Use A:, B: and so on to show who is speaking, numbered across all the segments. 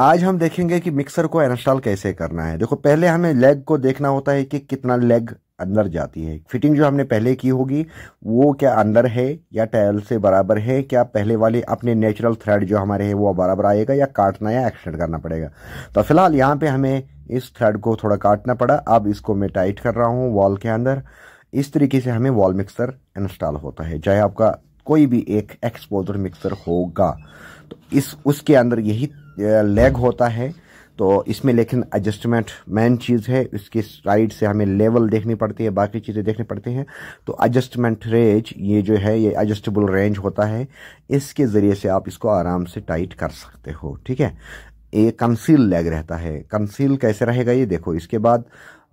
A: आज हम देखेंगे कि मिक्सर को इंस्टॉल कैसे करना है देखो पहले हमें लेग को देखना होता है कि कितना लेग अंदर जाती है फिटिंग जो हमने पहले की होगी वो क्या अंदर है या टायल से बराबर है क्या पहले वाले अपने नेचुरल थ्रेड जो हमारे हैं वो बराबर आएगा या काटना या एक्सटेंड करना पड़ेगा तो फिलहाल यहाँ पे हमें इस थ्रेड को थोड़ा काटना पड़ा अब इसको मैं टाइट कर रहा हूँ वॉल के अंदर इस तरीके से हमें वॉल मिक्सर इंस्टॉल होता है चाहे आपका कोई भी एक एक्सपोजर मिक्सर होगा तो इस उसके अंदर यही लेग होता है तो इसमें लेकिन एडजस्टमेंट मेन चीज़ है इसके साइड से हमें लेवल देखनी पड़ती है बाकी चीज़ें देखनी पड़ती हैं तो एडजस्टमेंट रेंज ये जो है ये एडजस्टेबल रेंज होता है इसके ज़रिए से आप इसको आराम से टाइट कर सकते हो ठीक है ये कंसील लेग रहता है कंसील कैसे रहेगा ये देखो इसके बाद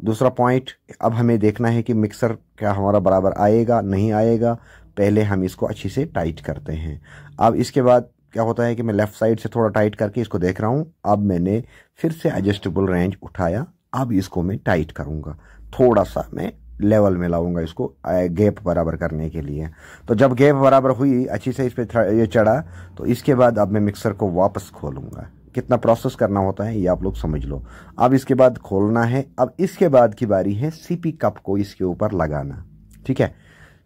A: दूसरा पॉइंट अब हमें देखना है कि मिक्सर क्या हमारा बराबर आएगा नहीं आएगा पहले हम इसको अच्छे से टाइट करते हैं अब इसके बाद क्या होता है कि मैं लेफ़्ट साइड से थोड़ा टाइट करके इसको देख रहा हूँ अब मैंने फिर से एडजस्टेबल रेंज उठाया अब इसको मैं टाइट करूँगा थोड़ा सा मैं लेवल में लाऊंगा इसको गैप बराबर करने के लिए तो जब गैप बराबर हुई अच्छी से इस पर ये चढ़ा तो इसके बाद अब मैं मिक्सर को वापस खोलूँगा कितना प्रोसेस करना होता है ये आप लोग समझ लो अब इसके बाद खोलना है अब इसके बाद की बारी है सीपी कप को इसके ऊपर लगाना ठीक है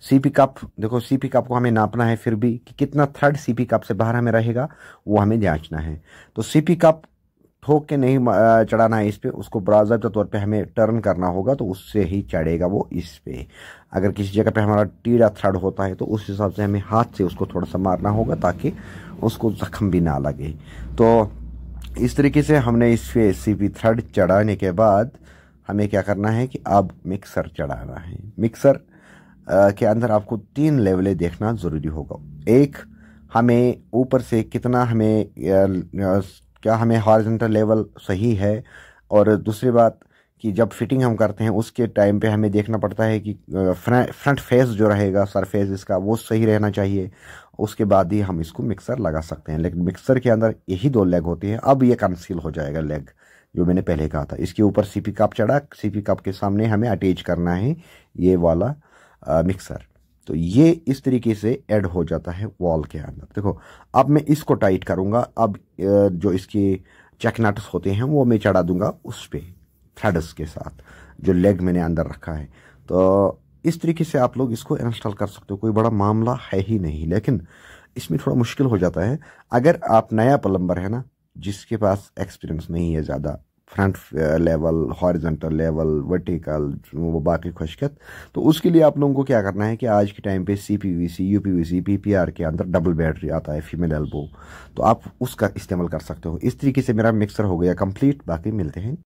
A: सीपी कप देखो सीपी कप को हमें नापना है फिर भी कि कितना थर्ड सीपी कप से बाहर हमें रहेगा वो हमें जांचना है तो सीपी कप ठोक के नहीं चढ़ाना है इस पर उसको बाजाबा तौर पे हमें टर्न करना होगा तो उससे ही चढ़ेगा वो इस पर अगर किसी जगह पे हमारा टीढ़ा थ्रड होता है तो उस हिसाब से हमें हाथ से उसको थोड़ा सा मारना होगा ताकि उसको ज़ख्म भी ना लगे तो इस तरीके से हमने इस पे सी पी थ्रेड चढ़ाने के बाद हमें क्या करना है कि अब मिक्सर चढ़ाना है मिक्सर के अंदर आपको तीन लेवलें देखना ज़रूरी होगा एक हमें ऊपर से कितना हमें क्या हमें हॉरिजेंटल लेवल सही है और दूसरी बात कि जब फिटिंग हम करते हैं उसके टाइम पे हमें देखना पड़ता है कि फ्रंट फेस जो रहेगा सरफेस इसका वो सही रहना चाहिए उसके बाद ही हम इसको मिक्सर लगा सकते हैं लेकिन मिक्सर के अंदर यही दो लेग होती है अब ये कंसील हो जाएगा लेग जो मैंने पहले कहा था इसके ऊपर सीपी कप चढ़ा सीपी कप के सामने हमें अटैच करना है ये वाला मिक्सर तो ये इस तरीके से ऐड हो जाता है वॉल के अंदर देखो अब मैं इसको टाइट करूँगा अब जो इसके चेक नट्स होते हैं वो मैं चढ़ा दूंगा उस पर थ्रेड्स के साथ जो लेग मैंने अंदर रखा है तो इस तरीके से आप लोग इसको इंस्टॉल कर सकते हो कोई बड़ा मामला है ही नहीं लेकिन इसमें थोड़ा मुश्किल हो जाता है अगर आप नया प्लम्बर है ना जिसके पास एक्सपीरियंस नहीं है ज़्यादा front level horizontal level vertical वो बाकी खुशकत तो उसके लिए आप लोगों को क्या करना है कि आज के टाइम पे C P V C U P V C P P R के अंदर डबल बैटरी आता है फीमेल एल्बो तो आप उसका इस्तेमाल कर सकते हो इस तरीके से मेरा मिक्सर हो गया कंप्लीट बाकी मिलते हैं